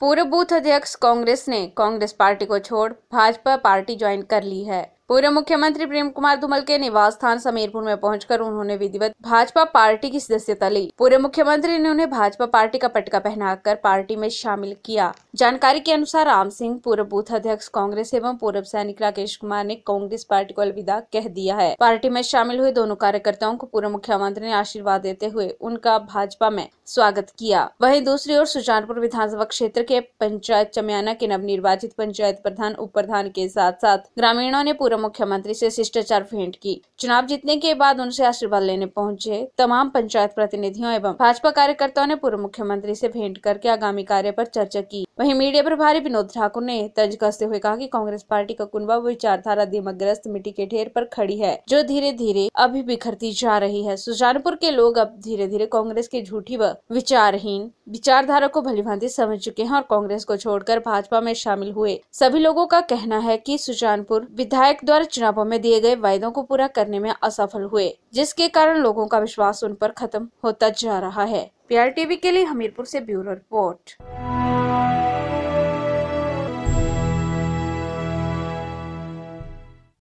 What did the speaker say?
पूर्व बूथ अध्यक्ष कांग्रेस ने कांग्रेस पार्टी को छोड़ भाजपा पार्टी ज्वाइन कर ली है पूर्व मुख्यमंत्री प्रेम कुमार धूमल के निवास स्थान समीरपुर में पहुंचकर उन्होंने विधिवत भाजपा पार्टी की सदस्यता ली पूर्व मुख्यमंत्री ने उन्हें भाजपा पार्टी का पटका पहनाकर पार्टी में शामिल किया जानकारी के अनुसार राम सिंह पूर्व बूथ अध्यक्ष कांग्रेस एवं पूर्व सैनिक राकेश कुमार ने कांग्रेस पार्टी को अलविदा कह दिया है पार्टी में शामिल हुए दोनों कार्यकर्ताओं को पूर्व मुख्यमंत्री ने आशीर्वाद देते हुए उनका भाजपा में स्वागत किया वही दूसरी ओर सुजानपुर विधानसभा क्षेत्र के पंचायत चमियाना के नवनिर्वाचित पंचायत प्रधान उप प्रधान के साथ साथ ग्रामीणों ने पूर्व पूर्व मुख्यमंत्री से शिष्टाचार भेंट की चुनाव जीतने के बाद उनसे आशीर्वाद लेने पहुंचे तमाम पंचायत प्रतिनिधियों एवं भाजपा कार्यकर्ताओं ने पूर्व मुख्यमंत्री से भेंट करके आगामी कार्य पर चर्चा की वहीं मीडिया प्रभारी विनोद ठाकुर ने तर्ज कसते हुए कहा कि कांग्रेस पार्टी का कुनबा विचारधारा दीमग्रस्त मिट्टी के ढेर पर खड़ी है जो धीरे धीरे अभी बिखरती जा रही है सुजानपुर के लोग अब धीरे धीरे कांग्रेस के झूठी व विचारहीन विचारधारा को भलीभांति समझ चुके हैं और कांग्रेस को छोड़कर भाजपा में शामिल हुए सभी लोगों का कहना है कि सुजानपुर विधायक द्वारा चुनावों में दिए गए वायदों को पूरा करने में असफल हुए जिसके कारण लोगों का विश्वास उन पर खत्म होता जा रहा है पीआर टीवी के लिए हमीरपुर से ब्यूरो रिपोर्ट